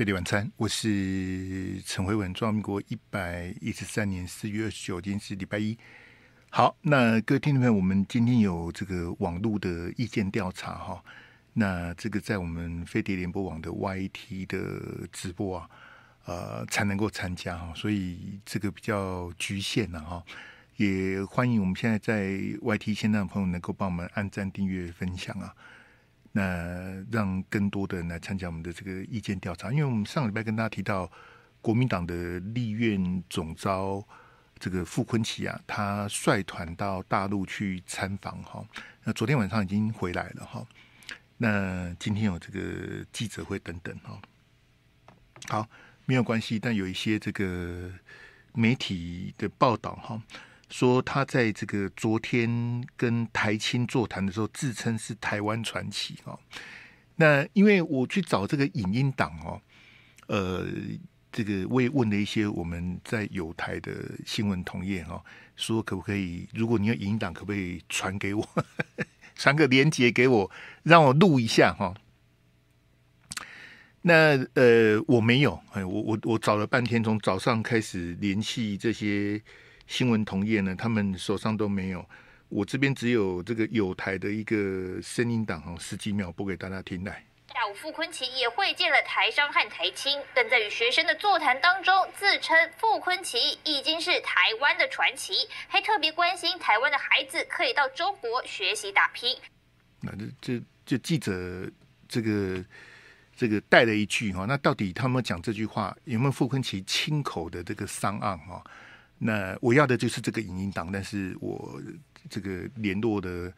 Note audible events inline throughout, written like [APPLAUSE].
飞碟晚餐，我是陈慧文。民国一百一十三年四月二十九，今天是礼拜一。好，那各位听众朋友，我们今天有这个网络的意见调查哈。那这个在我们飞碟联播网的 YT 的直播啊，呃，才能够参加哈。所以这个比较局限了哈。也欢迎我们现在在 YT 线上的朋友能够帮我们按赞、订阅、分享啊。那让更多的人来参加我们的这个意见调查，因为我们上礼拜跟大家提到，国民党的立院总召这个傅昆奇啊，他率团到大陆去参访哈，那昨天晚上已经回来了哈，那今天有这个记者会等等哈，好，没有关系，但有一些这个媒体的报道哈。说他在这个昨天跟台青座谈的时候，自称是台湾传奇哦。那因为我去找这个影音档哦，呃，这个我也问了一些我们在有台的新闻同业哦，说可不可以？如果你有影音档，可不可以传给我，[LAUGHS] 传个连接给我，让我录一下哈？那呃，我没有，哎，我我我找了半天，从早上开始联系这些。新闻同业呢，他们手上都没有，我这边只有这个有台的一个声音档哦，十几秒播给大家听来。午，傅坤奇也会见了台商和台青，但在与学生的座谈当中，自称傅坤奇已经是台湾的传奇，还特别关心台湾的孩子可以到中国学习打拼。那这这这记者这个这个带了一句哈，那到底他们讲这句话有没有傅坤奇亲口的这个商案哈？那我要的就是这个影音档，但是我这个联络的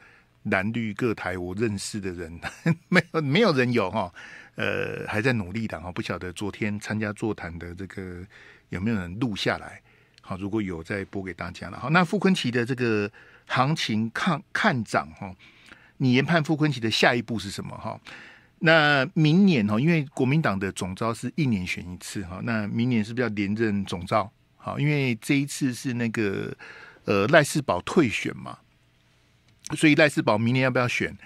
蓝绿各台，我认识的人 [LAUGHS] 没有没有人有哈，呃，还在努力的哈，不晓得昨天参加座谈的这个有没有人录下来？好，如果有再播给大家了哈。那傅昆奇的这个行情看看涨哈，你研判傅昆奇的下一步是什么哈？那明年哈，因为国民党的总招是一年选一次哈，那明年是不是要连任总招？好，因为这一次是那个呃赖世宝退选嘛，所以赖世宝明年要不要选？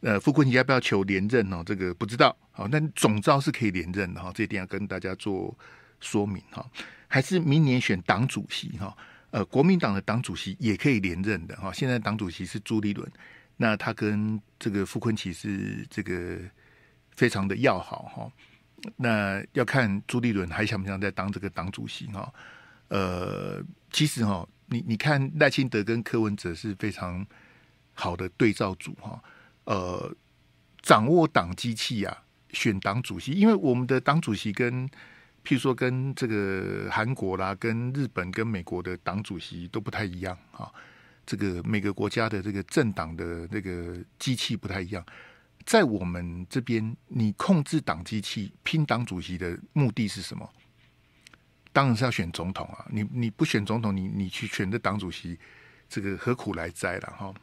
呃，傅坤奇要不要求连任哦？这个不知道。好，但总召是可以连任的哈，这一点要跟大家做说明哈。还是明年选党主席哈？呃，国民党的党主席也可以连任的哈。现在党主席是朱立伦，那他跟这个傅坤奇是这个非常的要好哈。那要看朱立伦还想不想再当这个党主席哈。呃，其实哈，你你看赖清德跟柯文哲是非常好的对照组哈。呃，掌握党机器啊，选党主席，因为我们的党主席跟譬如说跟这个韩国啦、跟日本、跟美国的党主席都不太一样啊。这个每个国家的这个政党的那个机器不太一样，在我们这边，你控制党机器、拼党主席的目的是什么？当然是要选总统啊！你你不选总统，你你去选的党主席，这个何苦来哉了哈？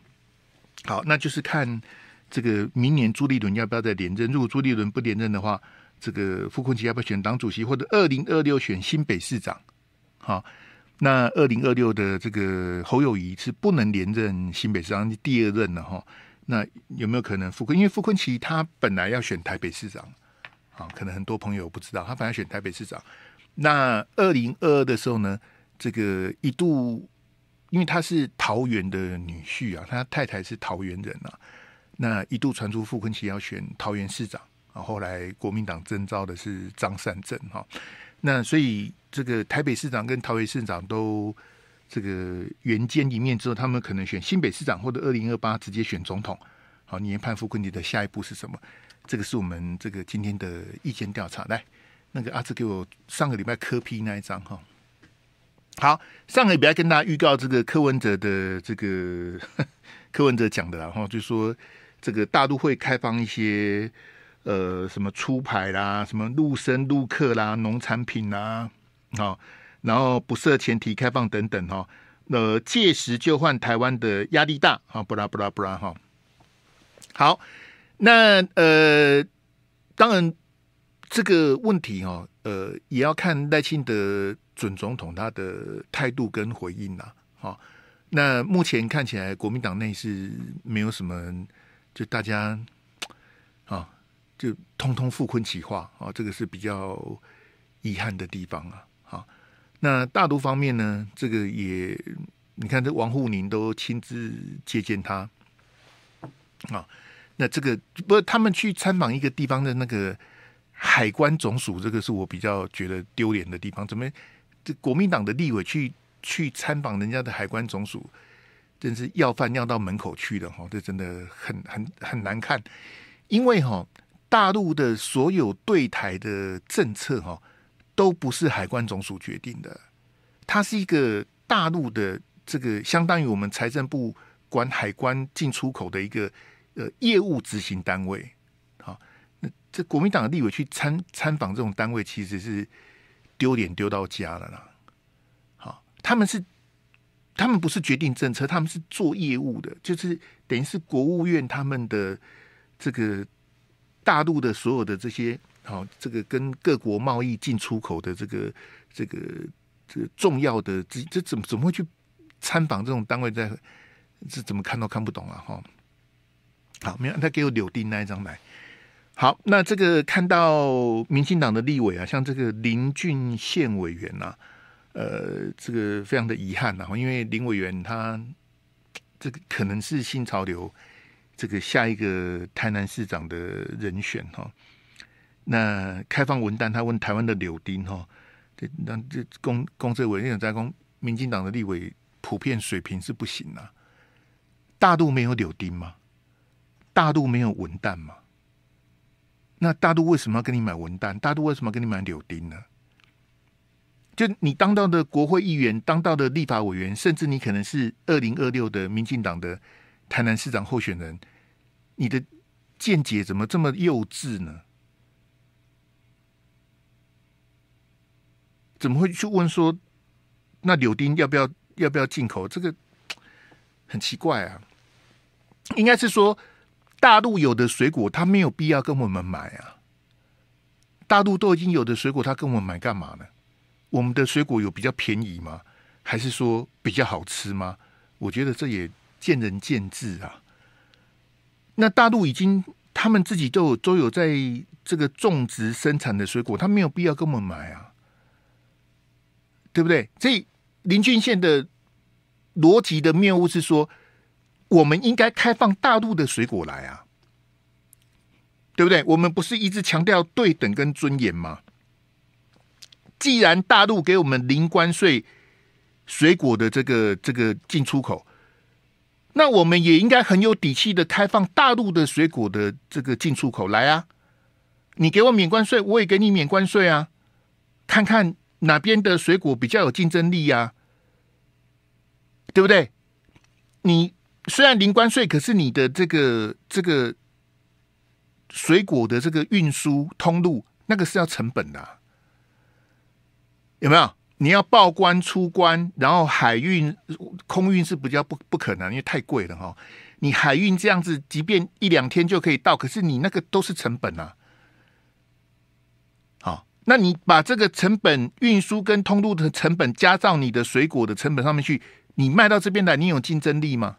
好，那就是看这个明年朱立伦要不要再连任。如果朱立伦不连任的话，这个傅昆萁要不要选党主席？或者二零二六选新北市长？好，那二零二六的这个侯友谊是不能连任新北市长第二任了哈？那有没有可能傅昆？因为傅昆萁他本来要选台北市长啊，可能很多朋友不知道，他本来选台北市长。那二零二二的时候呢，这个一度因为他是桃园的女婿啊，他太太是桃园人啊，那一度传出傅昆奇要选桃园市长，啊，后来国民党征召的是张善政哈，那所以这个台北市长跟桃园市长都这个原兼一面之后，他们可能选新北市长或者二零二八直接选总统，好，你研判傅坤杰的下一步是什么？这个是我们这个今天的意见调查来。那个阿志给我上个礼拜柯批那一张哈，好，上个礼拜跟大家预告这个柯文哲的这个 [LAUGHS] 柯文哲讲的啦，后就说这个大都会开放一些呃什么出牌啦，什么陆生陆客啦，农产品啦，好，然后不设前提开放等等哈，那届时就换台湾的压力大啊，布拉布拉布拉哈，好，那呃当然。这个问题哦，呃，也要看赖清德准总统他的态度跟回应呐。好，那目前看起来国民党内是没有什么，就大家啊，就通通复婚企划啊，这个是比较遗憾的地方啊。好，那大陆方面呢，这个也，你看这王沪宁都亲自接见他啊。那这个不，他们去参访一个地方的那个。海关总署这个是我比较觉得丢脸的地方，怎么这国民党的立委去去参访人家的海关总署，真是要饭要到门口去的哈，这真的很很很难看。因为哈，大陆的所有对台的政策哈，都不是海关总署决定的，它是一个大陆的这个相当于我们财政部管海关进出口的一个呃业务执行单位。那这国民党的立委去参参访这种单位，其实是丢脸丢到家了啦。好，他们是他们不是决定政策，他们是做业务的，就是等于是国务院他们的这个大陆的所有的这些，好，这个跟各国贸易进出口的这个这个这重要的这这怎么怎么会去参访这种单位，在这怎么看都看不懂啊！哈。好，没有，他给我柳丁那一张来。好，那这个看到民进党的立委啊，像这个林俊宪委员呐，呃，这个非常的遗憾呐，因为林委员他这个可能是新潮流这个下一个台南市长的人选哈。那开放文旦，他问台湾的柳丁哈，这那这公公职委，你想在公民进党的立委普遍水平是不行啊。大陆没有柳丁吗？大陆没有文旦吗？那大陆为什么要跟你买文旦？大陆为什么要跟你买柳丁呢？就你当到的国会议员，当到的立法委员，甚至你可能是二零二六的民进党的台南市长候选人，你的见解怎么这么幼稚呢？怎么会去问说，那柳丁要不要要不要进口？这个很奇怪啊，应该是说。大陆有的水果，他没有必要跟我们买啊。大陆都已经有的水果，他跟我们买干嘛呢？我们的水果有比较便宜吗？还是说比较好吃吗？我觉得这也见仁见智啊。那大陆已经他们自己都都有在这个种植生产的水果，他没有必要跟我们买啊，对不对？所以林俊宪的逻辑的谬误是说。我们应该开放大陆的水果来啊，对不对？我们不是一直强调对等跟尊严吗？既然大陆给我们零关税水果的这个这个进出口，那我们也应该很有底气的开放大陆的水果的这个进出口来啊！你给我免关税，我也给你免关税啊！看看哪边的水果比较有竞争力呀，对不对？你。虽然零关税，可是你的这个这个水果的这个运输通路，那个是要成本的，有没有？你要报关出关，然后海运、空运是比较不不可能，因为太贵了哈。你海运这样子，即便一两天就可以到，可是你那个都是成本啊。好，那你把这个成本运输跟通路的成本加到你的水果的成本上面去，你卖到这边来，你有竞争力吗？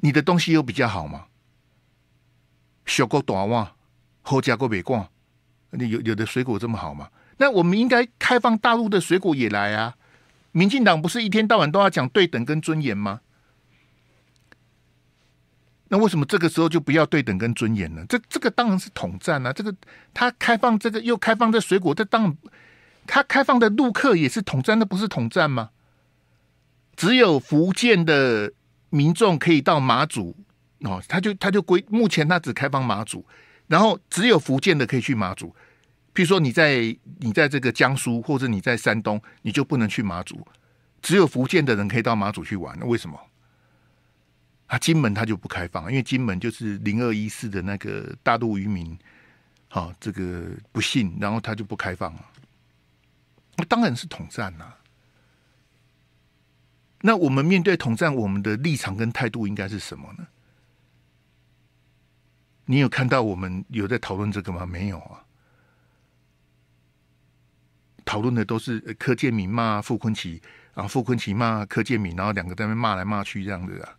你的东西又比较好吗？小糕短哇，好加果北瓜，你有有的水果这么好吗？那我们应该开放大陆的水果也来啊！民进党不是一天到晚都要讲对等跟尊严吗？那为什么这个时候就不要对等跟尊严呢？这这个当然是统战啊！这个他开放这个又开放这水果，这当他开放的陆客也是统战，那不是统战吗？只有福建的。民众可以到马祖哦，他就他就归目前他只开放马祖，然后只有福建的可以去马祖。比如说你在你在这个江苏或者你在山东，你就不能去马祖，只有福建的人可以到马祖去玩。为什么？啊，金门他就不开放，因为金门就是零二一四的那个大陆渔民，好这个不信，然后他就不开放了。那当然是统战呐。那我们面对统战，我们的立场跟态度应该是什么呢？你有看到我们有在讨论这个吗？没有啊，讨论的都是柯建明骂傅坤奇，然后傅坤奇骂柯建明，然后两个在那骂来骂去这样子啊。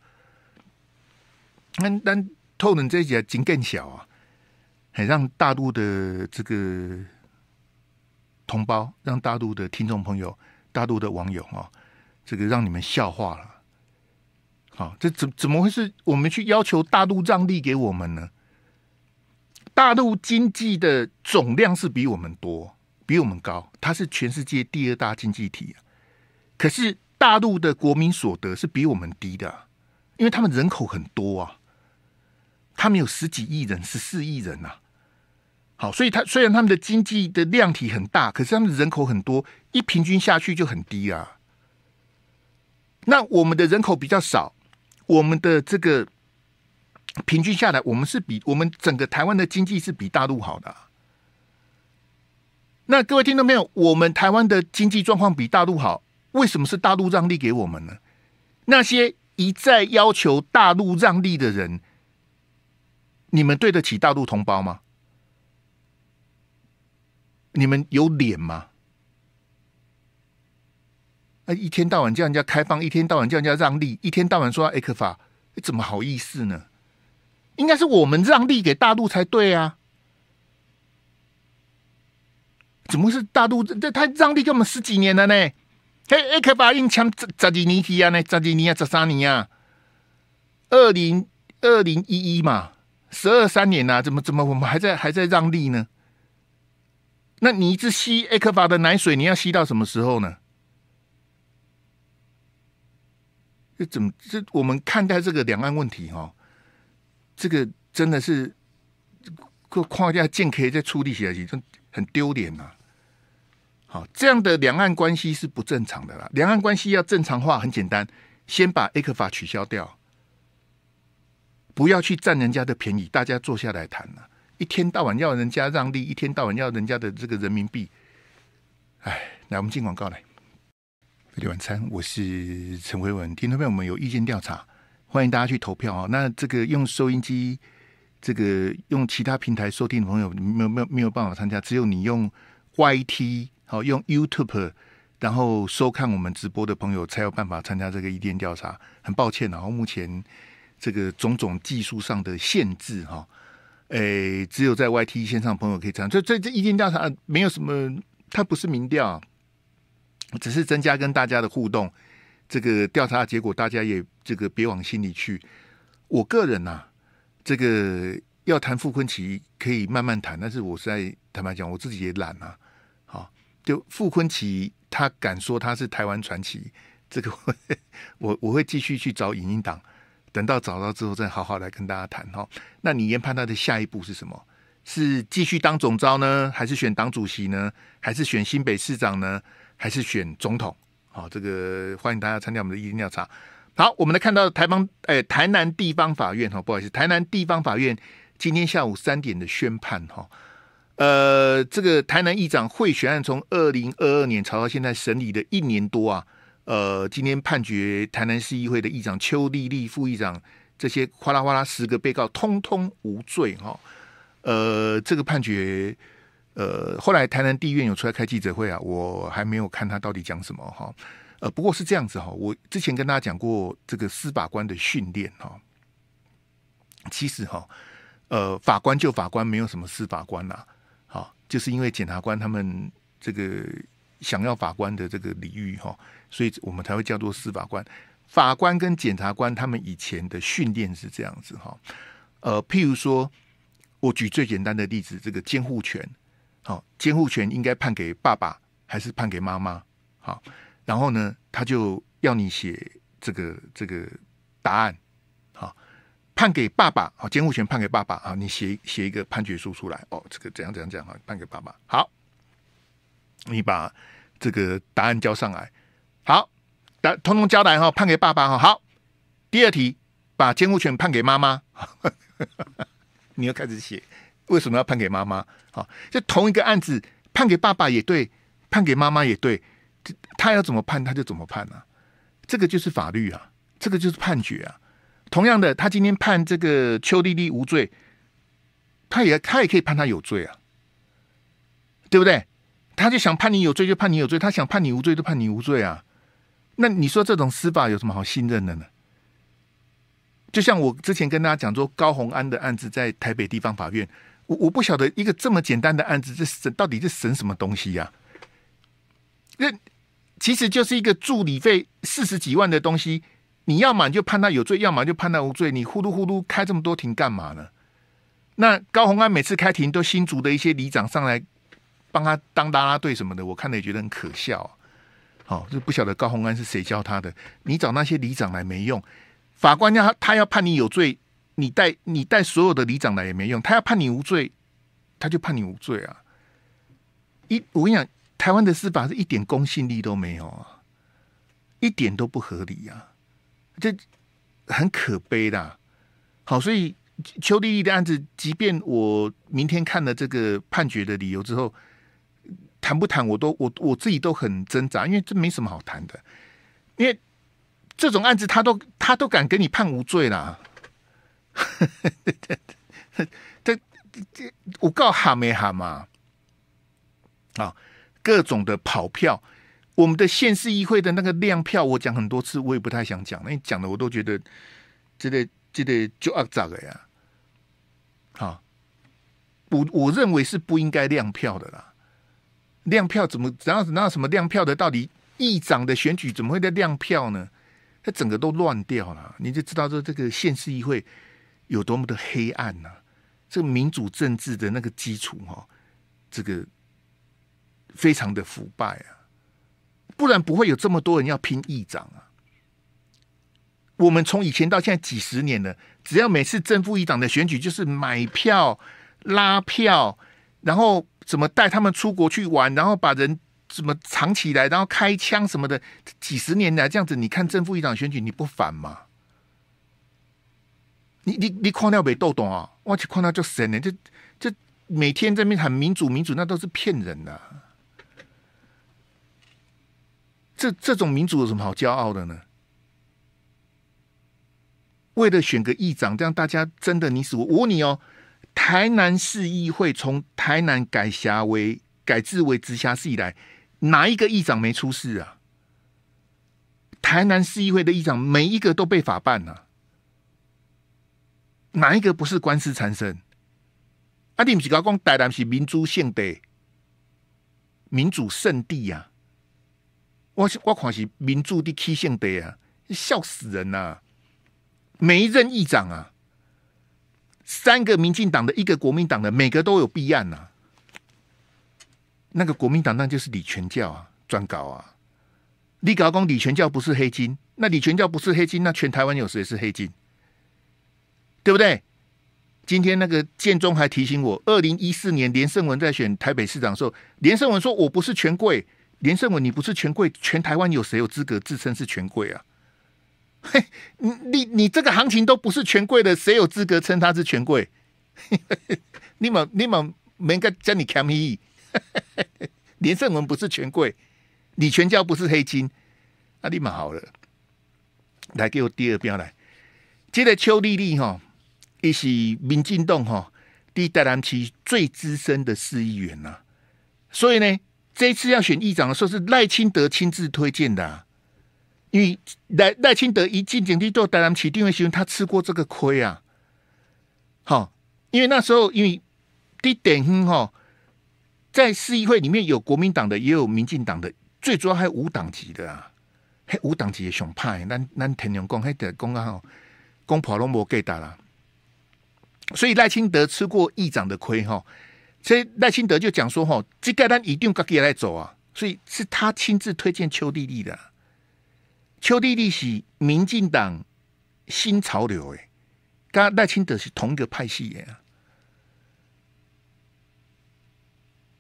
但但透明这节井更小啊，很让大陆的这个同胞，让大陆的听众朋友，大陆的网友啊。这个让你们笑话了，好，这怎怎么会是我们去要求大陆让利给我们呢？大陆经济的总量是比我们多，比我们高，它是全世界第二大经济体啊。可是大陆的国民所得是比我们低的，因为他们人口很多啊，他们有十几亿人，十四亿人呐。好，所以他虽然他们的经济的量体很大，可是他们人口很多，一平均下去就很低啊。那我们的人口比较少，我们的这个平均下来，我们是比我们整个台湾的经济是比大陆好的。那各位听到没有？我们台湾的经济状况比大陆好，为什么是大陆让利给我们呢？那些一再要求大陆让利的人，你们对得起大陆同胞吗？你们有脸吗？一天到晚叫人家开放，一天到晚叫人家让利，一天到晚说埃克法，怎么好意思呢？应该是我们让利给大陆才对啊！怎么是大陆这他让利给我们十几年了呢？嘿埃克法硬抢扎基尼提亚呢？扎基尼亚扎萨尼亚，二零二零一一嘛，十二三年呐，怎么怎么我们还在还在让利呢？那你一直吸埃克法的奶水，你要吸到什么时候呢？这怎么？这我们看待这个两岸问题哈？这个真的是个框架剑以再出力起来，很很丢脸呐！好，这样的两岸关系是不正常的啦。两岸关系要正常化，很简单，先把 A 克法取消掉，不要去占人家的便宜，大家坐下来谈了。一天到晚要人家让利，一天到晚要人家的这个人民币，哎，来我们进广告来。福利晚餐，我是陈慧文。听众朋友，我们有意见调查，欢迎大家去投票啊。那这个用收音机，这个用其他平台收听的朋友，没有没有没有办法参加。只有你用 YT，好用 YouTube，然后收看我们直播的朋友，才有办法参加这个意见调查。很抱歉，然后目前这个种种技术上的限制哈，诶，只有在 YT 线上朋友可以参样，这这这意见调查，没有什么，它不是民调。只是增加跟大家的互动，这个调查结果大家也这个别往心里去。我个人呐，这个要谈傅昆奇可以慢慢谈，但是我在坦白讲，我自己也懒啊。好，就傅昆奇他敢说他是台湾传奇，这个 [LAUGHS] 我我会继续去找影音党，等到找到之后再好好来跟大家谈哈。那你研判他的下一步是什么？是继续当总召呢，还是选党主席呢，还是选新北市长呢？还是选总统，好，这个欢迎大家参加我们的意见调查。好，我们来看到台方，哎，台南地方法院，哈，不好意思，台南地方法院今天下午三点的宣判，哈，呃，这个台南议长贿选案从二零二二年朝到现在审理的一年多啊，呃，今天判决台南市议会的议长邱丽丽、副议长这些哗啦哗啦十个被告通通无罪，哈，呃，这个判决。呃，后来台南地院有出来开记者会啊，我还没有看他到底讲什么哈。呃，不过是这样子哈。我之前跟大家讲过这个司法官的训练哈，其实哈，呃，法官就法官，没有什么司法官呐。好，就是因为检察官他们这个想要法官的这个礼遇哈，所以我们才会叫做司法官。法官跟检察官他们以前的训练是这样子哈。呃，譬如说，我举最简单的例子，这个监护权。好，监护权应该判给爸爸还是判给妈妈？好，然后呢，他就要你写这个这个答案。好，判给爸爸。好，监护权判给爸爸。好，你写写一个判决书出来。哦，这个怎样怎样怎啊？判给爸爸。好，你把这个答案交上来。好，答通通交来哈，判给爸爸哈。好，第二题，把监护权判给妈妈。[LAUGHS] 你又开始写。为什么要判给妈妈？啊，这同一个案子判给爸爸也对，判给妈妈也对，他要怎么判他就怎么判啊？这个就是法律啊，这个就是判决啊。同样的，他今天判这个邱丽丽无罪，他也他也可以判他有罪啊，对不对？他就想判你有罪就判你有罪，他想判你无罪就判你无罪啊。那你说这种司法有什么好信任的呢？就像我之前跟大家讲说，高洪安的案子在台北地方法院。我我不晓得一个这么简单的案子，这审到底这审什么东西呀？那其实就是一个助理费四十几万的东西，你要么就判他有罪，要么就判他无罪，你呼噜呼噜开这么多庭干嘛呢？那高宏安每次开庭都新竹的一些里长上来帮他当拉拉队什么的，我看了也觉得很可笑。好，就不晓得高宏安是谁教他的，你找那些里长来没用，法官要他要判你有罪。你带你带所有的里长来也没用，他要判你无罪，他就判你无罪啊！一我跟你讲，台湾的司法是一点公信力都没有啊，一点都不合理啊，这很可悲的。好，所以邱丽丽的案子，即便我明天看了这个判决的理由之后，谈不谈我都我我自己都很挣扎，因为这没什么好谈的，因为这种案子他都他都敢给你判无罪啦。[LAUGHS] 这这这我告哈没哈嘛，啊，各种的跑票，我们的县市议会的那个亮票，我讲很多次，我也不太想讲，那你讲的我都觉得这个这个就啊咋个呀，好，我我认为是不应该亮票的啦，亮票怎么然后然后什么亮票的，到底议长的选举怎么会在亮票呢？他整个都乱掉了，你就知道说这个县市议会。有多么的黑暗呢？这个民主政治的那个基础，哈，这个非常的腐败啊！不然不会有这么多人要拼议长啊。我们从以前到现在几十年了，只要每次正副议长的选举，就是买票、拉票，然后怎么带他们出国去玩，然后把人怎么藏起来，然后开枪什么的。几十年来这样子，你看正副议长选举，你不烦吗？你你你，看料没豆懂啊！我去看到就神了，这这每天在面喊民主，民主那都是骗人的。这这种民主有什么好骄傲的呢？为了选个议长，这样大家真的，你我我问你哦，台南市议会从台南改辖为改制为直辖市以来，哪一个议长没出事啊？台南市议会的议长每一个都被法办了。哪一个不是官司缠身？啊，你不是讲，台南是民主圣地、民主圣地呀！我我看是民主的极限的呀！笑死人呐！每一任议长啊，三个民进党的，一个国民党的，每个都有弊案呐。那个国民党那就是李全教啊，专搞啊！你搞讲李全教不是黑金？那李全教不是黑金？那全台湾有谁是黑金。对不对？今天那个建中还提醒我，二零一四年连胜文在选台北市长的时候，连胜文说：“我不是权贵。”连胜文，你不是权贵，全台湾有谁有资格自称是权贵啊？嘿，你你你这个行情都不是权贵的，谁有资格称他是权贵？[LAUGHS] 你们你们没个叫你看 m 义？[LAUGHS] 连胜文不是权贵，你全家不是黑金，那你马好了。来给我第二标来，接着邱丽丽哈。伊是民进党吼第一代蓝旗最资深的市议员呐，所以呢，这一次要选议长的时候是赖清德亲自推荐的，因为赖赖清德一进警队做蓝旗定位，其他吃过这个亏啊。好，因为那时候因为伫一点吼，在市议会里面有国民党的，也有民进党的，最主要还有无党籍的啊，还无党籍的上派，咱咱田勇讲，还讲啊，讲婆拢无计达啦。所以赖清德吃过议长的亏哈，所以赖清德就讲说哈，这盖单一定个给来走啊，所以是他亲自推荐邱丽丽的。邱丽丽是民进党新潮流诶，跟赖清德是同一个派系呀。啊，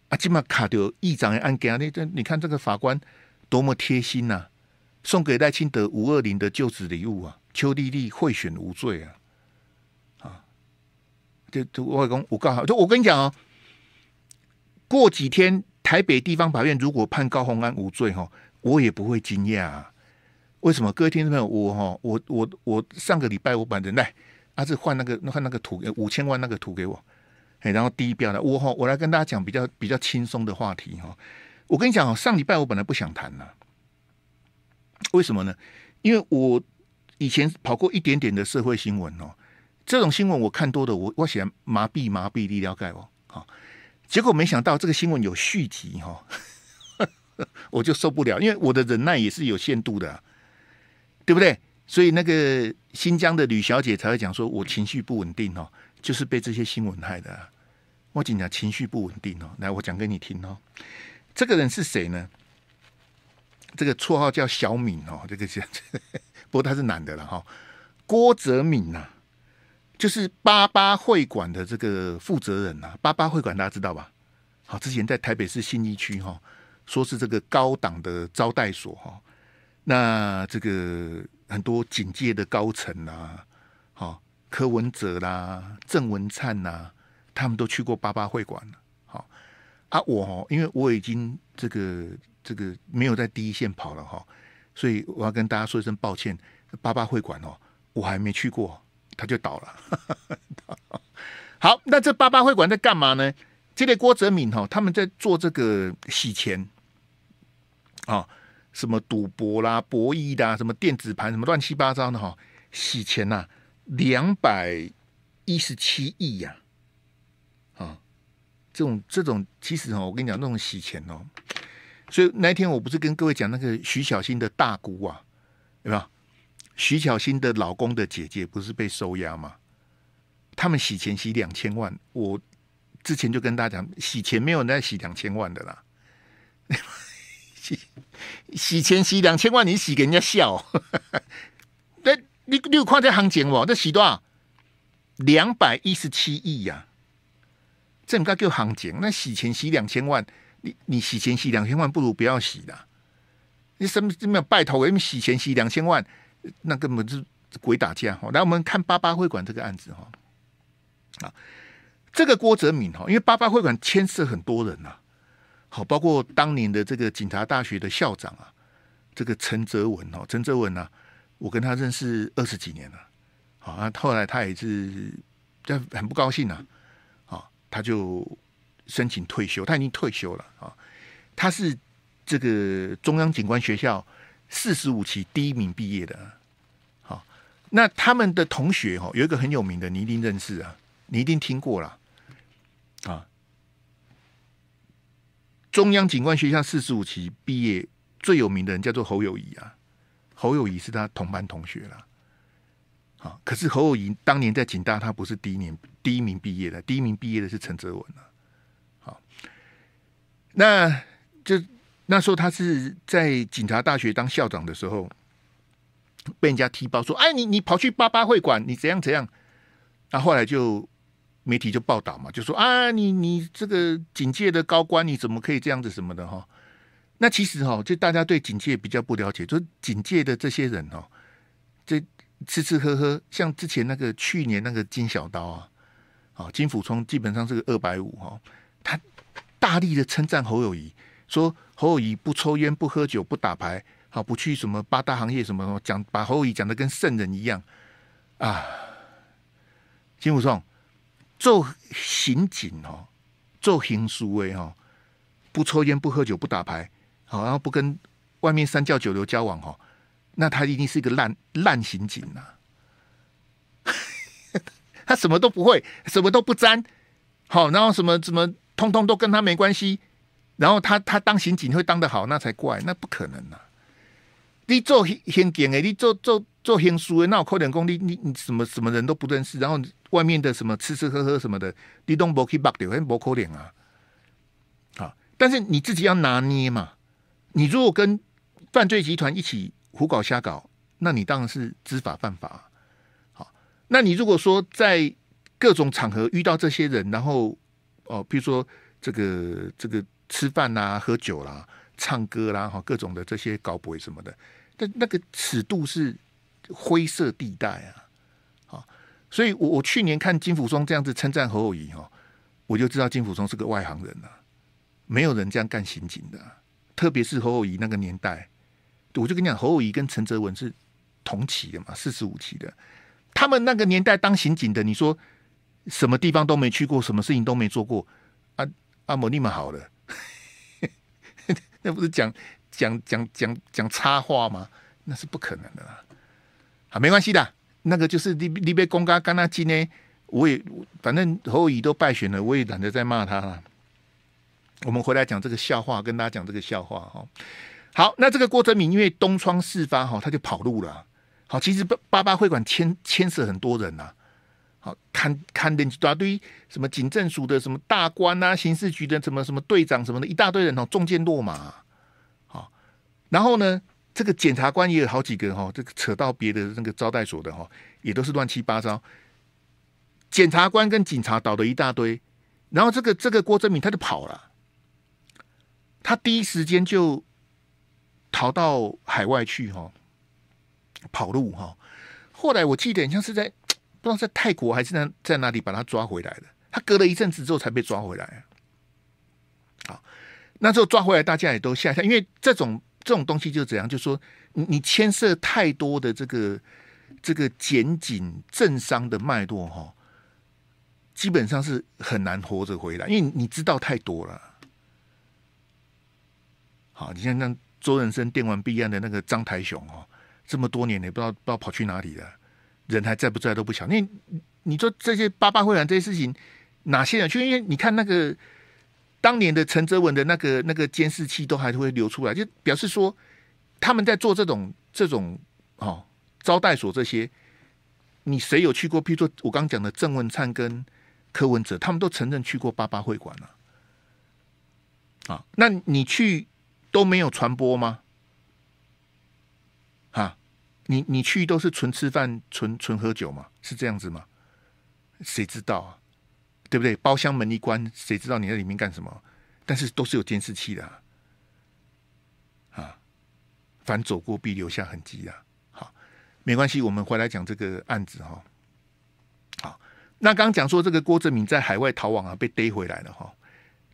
啊，今嘛卡掉议长的案件啊，那这你看这个法官多么贴心呐，送给赖清德五二零的就职礼物啊，邱丽丽贿选无罪啊。就就外公，我刚好就我跟你讲哦，过几天台北地方法院如果判高洪安无罪哈，我也不会惊讶。为什么？各位听众朋友，我哈，我我我上个礼拜我把人来阿志换那个换那个图，五千万那个图给我。哎，然后第一标的，我哈，我来跟大家讲比较比较轻松的话题哈。我跟你讲，哦，上礼拜我本来不想谈了。为什么呢？因为我以前跑过一点点的社会新闻哦。这种新闻我看多的，我我喜欢麻痹麻痹，立了盖哦。好，结果没想到这个新闻有续集哈，[LAUGHS] 我就受不了，因为我的忍耐也是有限度的，对不对？所以那个新疆的女小姐才会讲说，我情绪不稳定哦，就是被这些新闻害的。我你讲情绪不稳定哦，来，我讲给你听哦。这个人是谁呢？这个绰号叫小敏哦，这个是 [LAUGHS] 不过他是男的了哈，郭泽敏呐。就是八八会馆的这个负责人呐，八八会馆大家知道吧？好，之前在台北市信义区哈，说是这个高档的招待所哈。那这个很多警界的高层呐，好，柯文哲啦、郑文灿呐，他们都去过八八会馆了。好啊，我哦，因为我已经这个这个没有在第一线跑了哈，所以我要跟大家说一声抱歉，八八会馆哦，我还没去过。他就倒了，[LAUGHS] 好，那这八八会馆在干嘛呢？这个郭泽敏哈，他们在做这个洗钱啊，什么赌博啦、博弈的什么电子盘，什么乱七八糟的哈，洗钱呐，两百一十七亿呀，啊，这种这种，其实哈，我跟你讲，这种洗钱哦，所以那天我不是跟各位讲那个徐小新的大姑啊，对吧？徐巧芯的老公的姐姐不是被收押吗？他们洗钱洗两千万，我之前就跟大家讲，洗钱没有人家洗两千万的啦。洗 [LAUGHS] 洗钱洗两千万，你洗给人家笑？[LAUGHS] 那你你有看这行情哇？这洗多少？两百一十七亿呀！这人家叫行情，那洗钱洗两千万，你你洗钱洗两千万，不如不要洗啦。你什么没么拜托？我们洗钱洗两千万？那根本是鬼打架哈！来，我们看八八会馆这个案子哈，啊，这个郭泽敏哈，因为八八会馆牵涉很多人呐，好，包括当年的这个警察大学的校长啊，这个陈泽文哦，陈泽文呐，我跟他认识二十几年了，好，后来他也是这很不高兴呐，啊，他就申请退休，他已经退休了啊，他是这个中央警官学校。四十五期第一名毕业的，好，那他们的同学哈，有一个很有名的，你一定认识啊，你一定听过了，啊，中央警官学校四十五期毕业最有名的人叫做侯友谊啊，侯友谊是他同班同学了，好，可是侯友谊当年在警大他不是第一年第一名毕业的，第一名毕业的是陈泽文啊，好，那就。那时候他是在警察大学当校长的时候，被人家踢爆说：“哎，你你跑去八八会馆，你怎样怎样。”然后后来就媒体就报道嘛，就说：“啊，你你这个警界的高官，你怎么可以这样子什么的哈？”那其实哈，就大家对警界比较不了解，就警界的这些人哦，这吃吃喝喝，像之前那个去年那个金小刀啊，啊金辅冲基本上是个二百五哈，他大力的称赞侯友谊说。侯乙不抽烟不喝酒不打牌，好不去什么八大行业什么什么讲，把侯乙讲的跟圣人一样啊。金武松做刑警哦，做刑书诶哦，不抽烟不喝酒不打牌，好然后不跟外面三教九流交往哦，那他一定是一个烂烂刑警呐。[LAUGHS] 他什么都不会，什么都不沾，好然后什么什么通通都跟他没关系。然后他他当刑警会当得好，那才怪，那不可能呐！你做刑警诶，你做做做刑书诶，那我扣点功你你你什么什么人都不认识，然后外面的什么吃吃喝喝什么的，你都摸去扒的，人扣点啊！好，但是你自己要拿捏嘛。你如果跟犯罪集团一起胡搞瞎搞，那你当然是知法犯法。好，那你如果说在各种场合遇到这些人，然后哦，比如说这个这个。吃饭啦，喝酒啦，唱歌啦，哈，各种的这些搞鬼什么的，但那个尺度是灰色地带啊，好，所以我我去年看金福松这样子称赞侯友谊哦，我就知道金福松是个外行人呐，没有人这样干刑警的，特别是侯友谊那个年代，我就跟你讲，侯友谊跟陈泽文是同期的嘛，四十五期的，他们那个年代当刑警的，你说什么地方都没去过，什么事情都没做过啊啊，我那么好了。那不是讲讲讲讲讲插话吗？那是不可能的啦。好，没关系的，那个就是立立被公干，刚才今天我也反正侯乙都败选了，我也懒得再骂他了。我们回来讲这个笑话，跟大家讲这个笑话哈。好，那这个郭哲明因为东窗事发哈，他就跑路了。好，其实八八八会馆牵牵涉很多人呐。好砍砍人一大堆，什么警政署的什么大官呐，刑事局的什么什么队长什么的，一大堆人哦，中箭落马。好，然后呢，这个检察官也有好几个哈，这个扯到别的那个招待所的哈，也都是乱七八糟。检察官跟警察倒的一大堆，然后这个这个郭正明他就跑了，他第一时间就逃到海外去哈，跑路哈。后来我记得像是在。不知道在泰国还是在在哪里把他抓回来的，他隔了一阵子之后才被抓回来。啊，那时候抓回来，大家也都吓吓，因为这种这种东西就怎样，就说你牵涉太多的这个这个减紧政商的脉络哈，基本上是很难活着回来，因为你知道太多了。好，你像像周仁生电玩弊案的那个张台雄哦，这么多年也不知道不知道跑去哪里了。人还在不在都不晓。那你说这些八八会馆这些事情，哪些人？就因为你看那个当年的陈泽文的那个那个监视器都还是会流出来，就表示说他们在做这种这种哦招待所这些，你谁有去过？譬如说我刚讲的郑文灿跟柯文哲，他们都承认去过八八会馆了。啊，那你去都没有传播吗？你你去都是纯吃饭、纯纯喝酒嘛？是这样子吗？谁知道啊？对不对？包厢门一关，谁知道你在里面干什么？但是都是有监视器的啊！凡走过，必留下痕迹的。好，没关系，我们回来讲这个案子哈。好，那刚讲说这个郭正敏在海外逃亡啊，被逮回来了哈。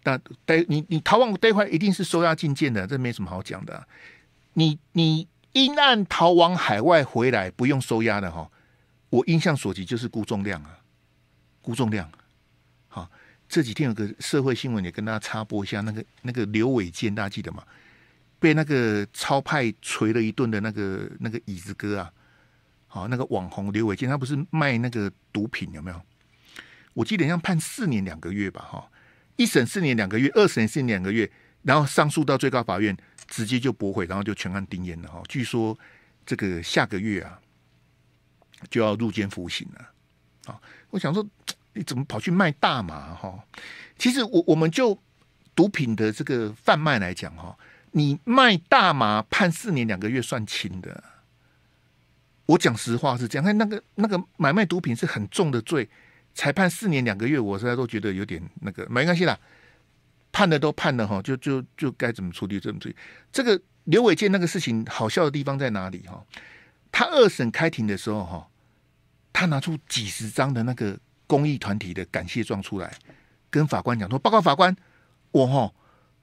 那逮你你逃亡逮回来一定是收押进监的，这没什么好讲的。你你。因案逃往海外回来不用收押的哈，我印象所及就是辜仲亮啊，辜仲亮，好，这几天有个社会新闻也跟大家插播一下，那个那个刘伟健大家记得吗？被那个超派锤了一顿的那个那个椅子哥啊，好，那个网红刘伟健他不是卖那个毒品有没有？我记得好像判四年两个月吧，哈，一审四年两个月，二审四年两个月，然后上诉到最高法院。直接就驳回，然后就全案定谳了哈。据说这个下个月啊就要入监服刑了。啊，我想说你怎么跑去卖大麻哈？其实我我们就毒品的这个贩卖来讲哈，你卖大麻判四年两个月算轻的。我讲实话是这样，那那个那个买卖毒品是很重的罪，才判四年两个月，我实在都觉得有点那个。没关系啦。判的都判了哈，就就就该怎么处理怎么处理。这个刘伟健那个事情好笑的地方在哪里哈？他二审开庭的时候哈，他拿出几十张的那个公益团体的感谢状出来，跟法官讲说：“报告法官，我哈，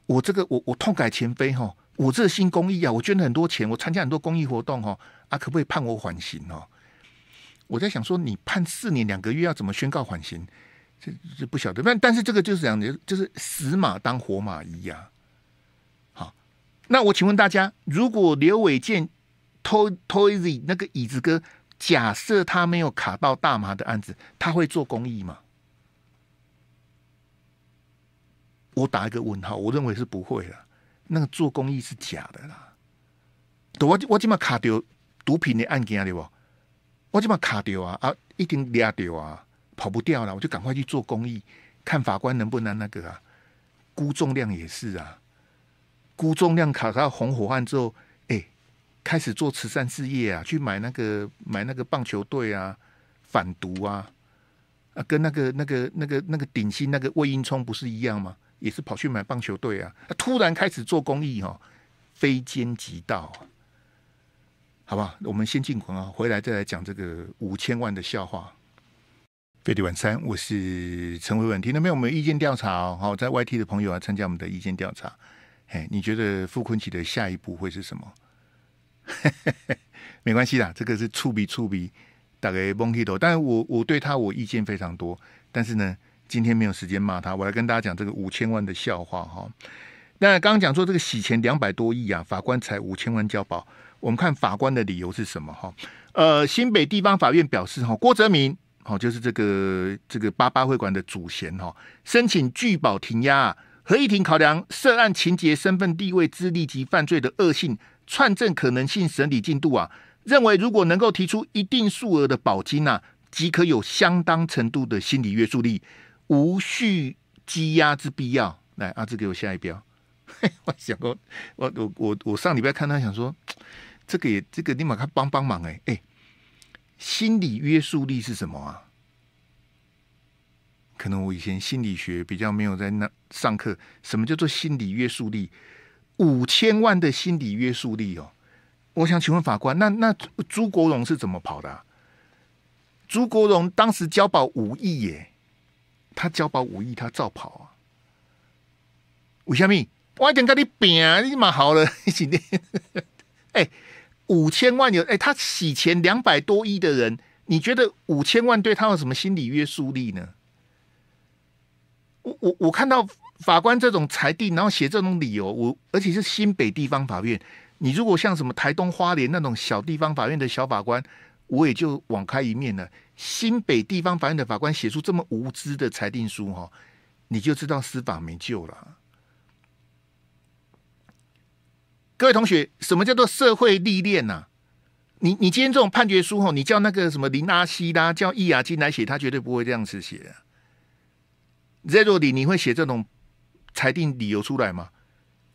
我这个我我痛改前非哈，我这新公益啊，我捐了很多钱，我参加很多公益活动哈，啊，可不可以判我缓刑哦？”我在想说，你判四年两个月要怎么宣告缓刑？这这不晓得，但但是这个就是讲的，就是死马当活马医呀。好，那我请问大家，如果刘伟健、偷偷 t o 那个椅子哥，假设他没有卡到大麻的案子，他会做公益吗？我打一个问号，我认为是不会的。那个做公益是假的啦。我我今嘛卡掉毒品的案件对不？我今嘛卡掉啊啊，一定抓掉啊！跑不掉了，我就赶快去做公益，看法官能不能那个啊。估重量也是啊，估重量卡到红火案之后，哎，开始做慈善事业啊，去买那个买那个棒球队啊，反毒啊，啊，跟那个那个那个那个顶新那个魏英聪不是一样吗？也是跑去买棒球队啊，突然开始做公益哦，非奸即盗，好吧，我们先进群啊，回来再来讲这个五千万的笑话。飞迪晚餐，我是陈伟文。听那边我们意见调查哦，好，在 Y T 的朋友啊，参加我们的意见调查。哎，你觉得傅坤奇的下一步会是什么？[LAUGHS] 没关系啦，这个是粗鄙粗鄙，打给崩气头。但是，我我对他我意见非常多。但是呢，今天没有时间骂他。我来跟大家讲这个五千万的笑话哈。那刚刚讲说这个洗钱两百多亿啊，法官才五千万交保。我们看法官的理由是什么哈？呃，新北地方法院表示哈，郭泽明。好，就是这个这个八八会馆的主嫌哈，申请拒保停押。合议庭考量涉案情节、身份地位、资历及犯罪的恶性、串证可能性、审理进度啊，认为如果能够提出一定数额的保金啊，即可有相当程度的心理约束力，无序羁押之必要。来，阿志给我下一标。[LAUGHS] 我想过，我我我我上礼拜看他，想说这个也这个，你马他帮帮忙哎哎。心理约束力是什么啊？可能我以前心理学比较没有在那上课，什么叫做心理约束力？五千万的心理约束力哦，我想请问法官，那那朱国荣是怎么跑的？朱国荣当时交保五亿耶，他交保五亿，他照跑啊？为什么？我已经跟你啊，你蛮好了，今天哎。[LAUGHS] 五千万有哎，他洗钱两百多亿的人，你觉得五千万对他有什么心理约束力呢？我我我看到法官这种裁定，然后写这种理由，我而且是新北地方法院。你如果像什么台东花莲那种小地方法院的小法官，我也就网开一面了。新北地方法院的法官写出这么无知的裁定书，哈，你就知道司法没救了。各位同学，什么叫做社会历练呐？你你今天这种判决书吼，你叫那个什么林拉西啦，叫易雅金来写，他绝对不会这样子写的。在若里，你会写这种裁定理由出来吗？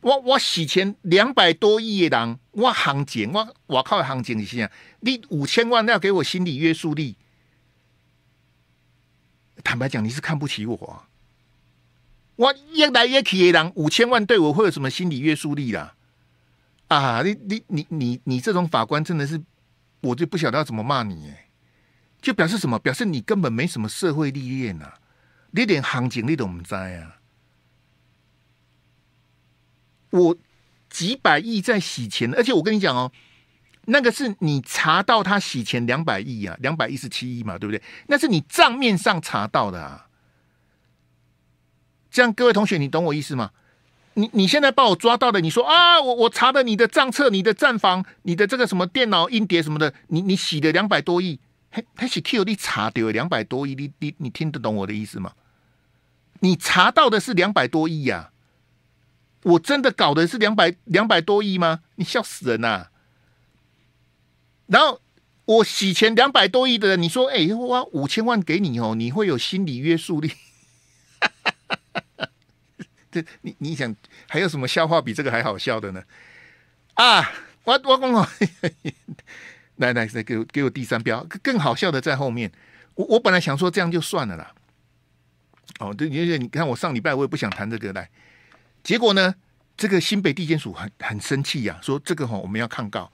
我我洗钱两百多亿的人，我行情我我靠行情你心想，你五千万要给我心理约束力？坦白讲，你是看不起我。啊，我越来越的人五千万对我会有什么心理约束力啦？啊，你你你你你这种法官真的是，我就不晓得要怎么骂你，就表示什么？表示你根本没什么社会历练呐，你连行情你都不知啊！我几百亿在洗钱，而且我跟你讲哦，那个是你查到他洗钱两百亿啊，两百一十七亿嘛，对不对？那是你账面上查到的啊。这样，各位同学，你懂我意思吗？你你现在把我抓到的，你说啊，我我查的你的账册、你的账房、你的这个什么电脑、音碟什么的，你你洗的两百多亿，嘿，还洗 QD，查有两百多亿，你你你听得懂我的意思吗？你查到的是两百多亿呀，我真的搞的是两百两百多亿吗？你笑死人呐！然后我洗钱两百多亿的，你说哎，我五千万给你哦，你会有心理约束力？[LAUGHS] 你你想还有什么笑话比这个还好笑的呢？啊，我我工啊，[LAUGHS] 来来来，给给我第三标，更好笑的在后面。我我本来想说这样就算了啦。哦，对，你看我上礼拜我也不想谈这个，来，结果呢，这个新北地检署很很生气呀，说这个哈我们要抗告，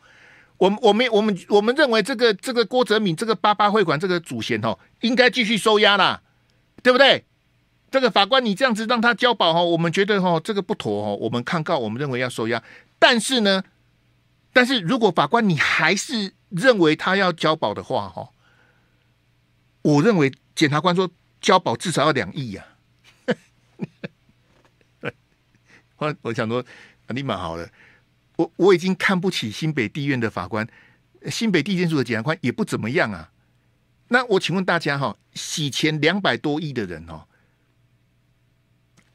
我我们我们我们认为这个这个郭泽敏这个八八会馆这个祖先哦，应该继续收押啦，对不对？这个法官，你这样子让他交保哈，我们觉得哈，这个不妥哈，我们抗告，我们认为要收押。但是呢，但是如果法官你还是认为他要交保的话哈，我认为检察官说交保至少要两亿呀。我 [LAUGHS] 我想说，你蛮好了，我我已经看不起新北地院的法官，新北地检署的检察官也不怎么样啊。那我请问大家哈，洗钱两百多亿的人哦。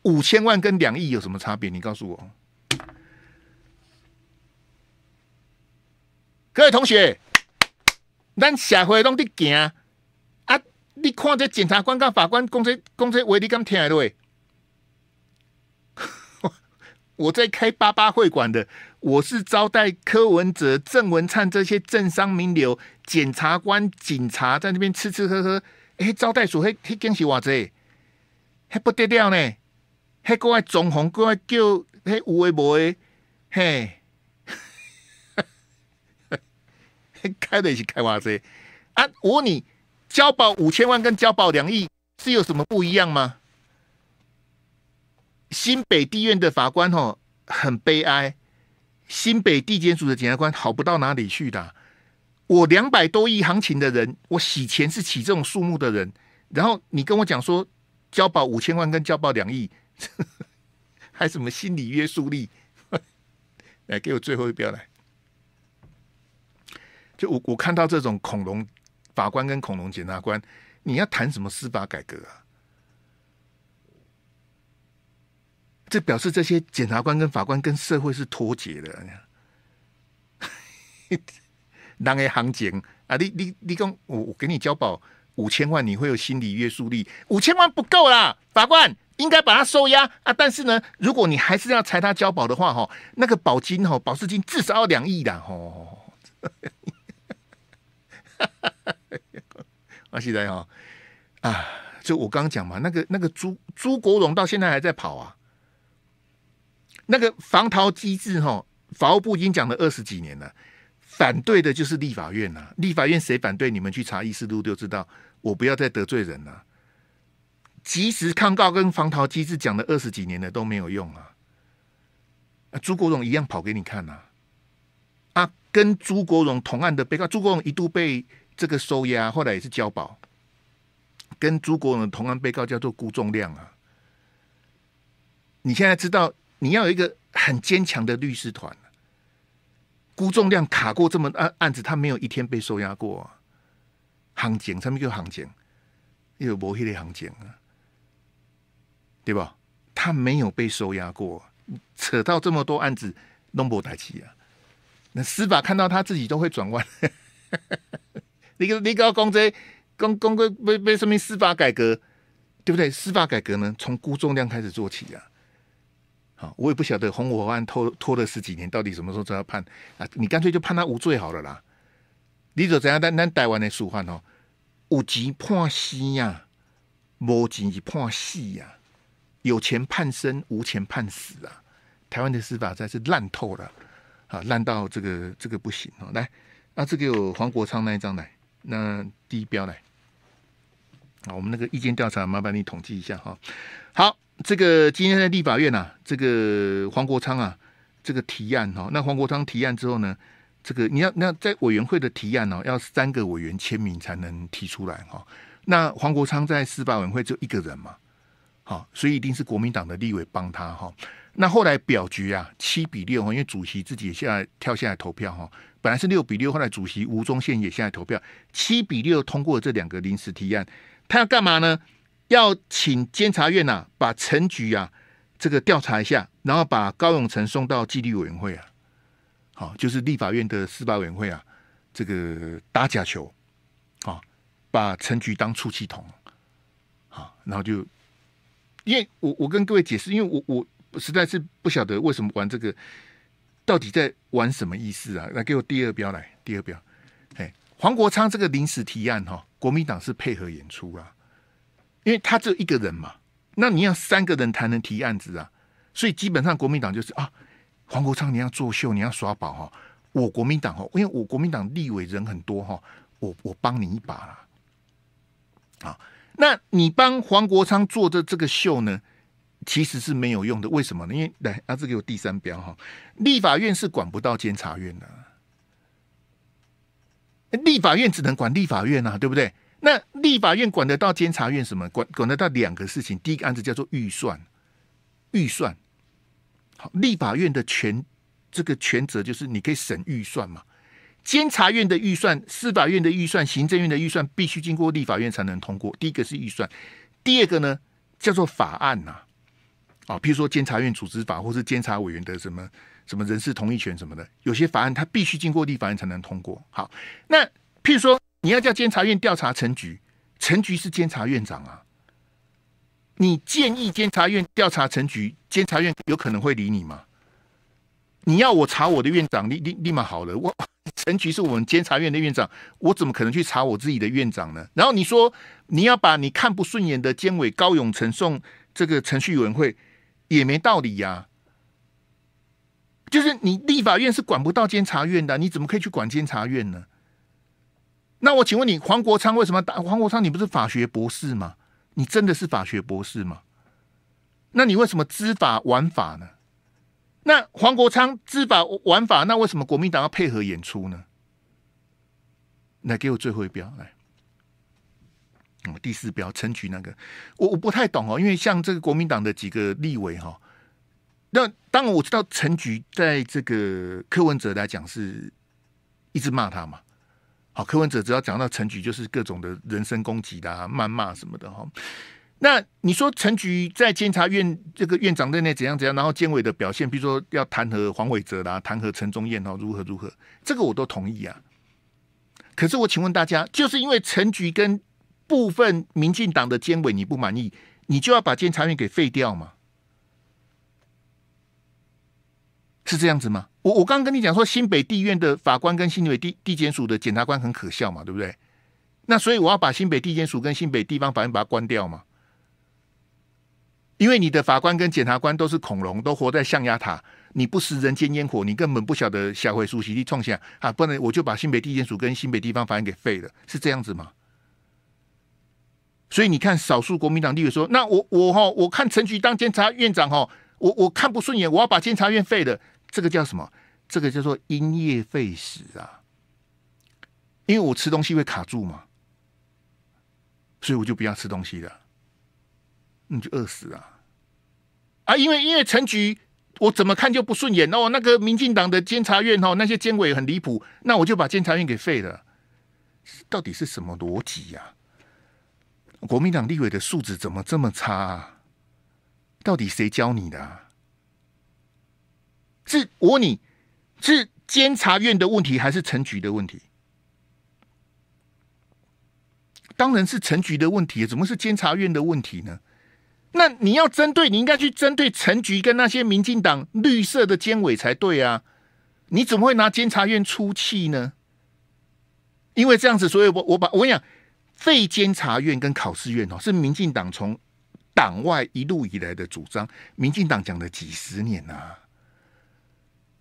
五千万跟两亿有什么差别？你告诉我。各位同学，咱社会拢得讲啊！你看这检察官跟法官公职公职话，你敢听得到？[LAUGHS] 我在开八八会馆的，我是招待柯文哲、郑文灿这些政商名流、检察官、警察在那边吃吃喝喝。哎，招待所嘿嘿，东喜我这还不得了呢。嘿，个外中红国外叫嘿有诶无诶，嘿，开的是开话者啊！我问你，交保五千万跟交保两亿是有什么不一样吗？新北地院的法官吼很悲哀，新北地检署的检察官好不到哪里去的。我两百多亿行情的人，我洗钱是起这种数目的人，然后你跟我讲说交保五千万跟交保两亿。[LAUGHS] 还什么心理约束力？[LAUGHS] 来，给我最后一镖来！就我我看到这种恐龙法官跟恐龙检察官，你要谈什么司法改革啊？这表示这些检察官跟法官跟社会是脱节的。[LAUGHS] 人来行情啊！你你你讲我我给你交保。五千万你会有心理约束力，五千万不够啦，法官应该把他收押啊！但是呢，如果你还是要裁他交保的话，哈，那个保金哈，保释金至少要两亿的，哈。[LAUGHS] 阿现在哈啊，就我刚刚讲嘛，那个那个朱朱国荣到现在还在跑啊，那个防逃机制哈，法务部已经讲了二十几年了，反对的就是立法院呐，立法院谁反对，你们去查议事录就知道。我不要再得罪人了。即使抗告跟防逃机制讲了二十几年了，都没有用啊！啊，朱国荣一样跑给你看呐！啊，跟朱国荣同案的被告朱国荣一度被这个收押，后来也是交保。跟朱国荣同案被告叫做辜仲亮啊。你现在知道你要有一个很坚强的律师团辜仲亮卡过这么案案子，他没有一天被收押过。行情，上面叫行检，又有摩黑的行情啊，对吧？他没有被收押过，扯到这么多案子，弄不带起啊！那司法看到他自己都会转弯，[LAUGHS] 你你搞公这公公个被被什么司法改革，对不对？司法改革呢，从估重量开始做起啊！好，我也不晓得红火案拖拖了十几年，到底什么时候才要判啊？你干脆就判他无罪好了啦！你做怎样？但但台湾的司法哦，有钱判死呀，没钱就判死呀，有钱判生，无钱判死啊！台湾的司法真是烂透了啊，烂到这个这个不行哦。来，那这个有黄国昌那一张来，那第一标来。啊，我们那个意见调查，麻烦你统计一下哈。好，这个今天的立法院呐，这个黄国昌啊，这个提案哈，那黄国昌提案之后呢？这个你要那在委员会的提案呢，要三个委员签名才能提出来哈。那黄国昌在司法委员会就一个人嘛，好，所以一定是国民党的立委帮他哈。那后来表决啊，七比六哈，因为主席自己也下来跳下来投票哈，本来是六比六，后来主席吴宗宪也下来投票，七比六通过这两个临时提案。他要干嘛呢？要请监察院呐，把陈局啊这个调查一下，然后把高永成送到纪律委员会啊。好，就是立法院的司法委员会啊，这个打假球，啊，把陈局当出气筒，啊，然后就，因为我我跟各位解释，因为我我实在是不晓得为什么玩这个，到底在玩什么意思啊？来给我第二标来，第二标，哎，黄国昌这个临时提案哈，国民党是配合演出啊，因为他只有一个人嘛，那你要三个人才能提案子啊，所以基本上国民党就是啊。黄国昌，你要作秀，你要耍宝哈！我国民党哈，因为我国民党立委人很多哈，我我帮你一把啦。啊，那你帮黄国昌做的这个秀呢，其实是没有用的。为什么呢？因为来，啊，这给我第三标哈，立法院是管不到监察院的，立法院只能管立法院啊，对不对？那立法院管得到监察院什么？管管得到两个事情。第一个案子叫做预算，预算。好，立法院的权，这个权责就是你可以审预算嘛。监察院的预算、司法院的预算、行政院的预算必须经过立法院才能通过。第一个是预算，第二个呢叫做法案呐。啊，譬如说监察院组织法，或是监察委员的什么什么人事同意权什么的，有些法案它必须经过立法院才能通过。好，那譬如说你要叫监察院调查陈局，陈局是监察院长啊。你建议监察院调查陈局，监察院有可能会理你吗？你要我查我的院长，立立立马好了。我 [LAUGHS] 陈局是我们监察院的院长，我怎么可能去查我自己的院长呢？然后你说你要把你看不顺眼的监委高永成送这个程序委员会，也没道理呀。就是你立法院是管不到监察院的，你怎么可以去管监察院呢？那我请问你，黄国昌为什么打黄国昌？你不是法学博士吗？你真的是法学博士吗？那你为什么知法玩法呢？那黄国昌知法玩法，那为什么国民党要配合演出呢？来，给我最后一标来。哦，第四标陈菊那个，我我不太懂哦，因为像这个国民党的几个立委哈，那当然我知道陈菊在这个柯文哲来讲是一直骂他嘛。好，柯文哲只要讲到陈局，就是各种的人身攻击的、谩骂什么的哈。那你说陈局在监察院这个院长在内怎样怎样，然后监委的表现，比如说要弹劾黄伟哲啦、弹劾陈宗彦哦，如何如何，这个我都同意啊。可是我请问大家，就是因为陈局跟部分民进党的监委你不满意，你就要把监察院给废掉吗？是这样子吗？我我刚跟你讲说，新北地院的法官跟新北地地检署的检察官很可笑嘛，对不对？那所以我要把新北地检署跟新北地方法院把它关掉嘛？因为你的法官跟检察官都是恐龙，都活在象牙塔，你不食人间烟火，你根本不晓得下回书席地创新啊！不能我就把新北地检署跟新北地方法院给废了，是这样子吗？所以你看，少数国民党立委说，那我我哈，我看陈局当监察院长哈，我我看不顺眼，我要把监察院废了，这个叫什么？这个叫做因噎废食啊，因为我吃东西会卡住嘛，所以我就不要吃东西了，你就饿死啊！啊，因为因为陈局，我怎么看就不顺眼哦，那个民进党的监察院哦，那些监委很离谱，那我就把监察院给废了，到底是什么逻辑呀？国民党立委的素质怎么这么差？啊？到底谁教你的？是我你？是监察院的问题还是陈局的问题？当然是陈局的问题，怎么是监察院的问题呢？那你要针对，你应该去针对陈局跟那些民进党绿色的监委才对啊！你怎么会拿监察院出气呢？因为这样子，所以我我把我跟你讲，废监察院跟考试院哦，是民进党从党外一路以来的主张，民进党讲了几十年呐。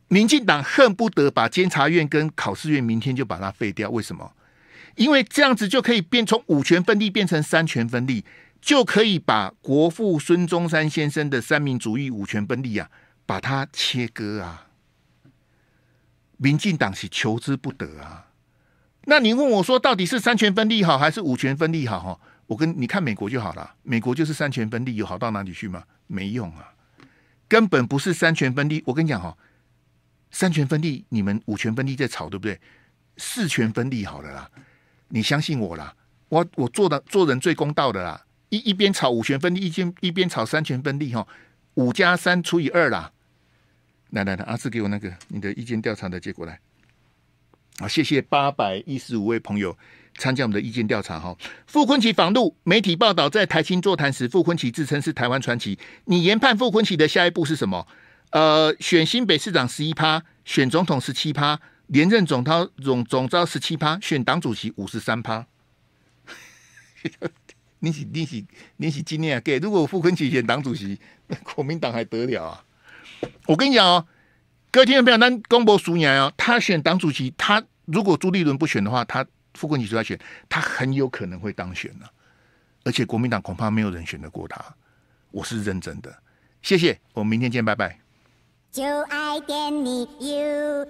民进党恨不得把监察院跟考试院明天就把它废掉，为什么？因为这样子就可以变从五权分立变成三权分立，就可以把国父孙中山先生的三民主义五权分立啊，把它切割啊。民进党是求之不得啊。那你问我说，到底是三权分立好还是五权分立好？哈，我跟你看美国就好了，美国就是三权分立，有好到哪里去吗？没用啊，根本不是三权分立。我跟你讲哈。三权分立，你们五权分立在吵，对不对？四权分立好了啦，你相信我啦，我我做的做人最公道的啦。一一边吵五权分立，一边一边吵三权分立，哈，五加三除以二啦。来来来，阿志给我那个你的意见调查的结果来。好，谢谢八百一十五位朋友参加我们的意见调查哈。傅昆萁防露媒体报道，在台青座谈时，傅昆萁自称是台湾传奇。你研判傅昆萁的下一步是什么？呃，选新北市长十一趴，选总统十七趴，连任总超总总招十七趴，选党主席五十三趴。[LAUGHS] 你喜你喜你喜惊讶？给，如果傅坤奇选党主席，[LAUGHS] 国民党还得了啊？我跟你讲哦，各位听众朋友，那公婆熟年哦，他选党主席，他如果朱立伦不选的话，他傅坤奇出来选，他很有可能会当选呢。而且国民党恐怕没有人选得过他，我是认真的。谢谢，我们明天见，拜拜。I identity you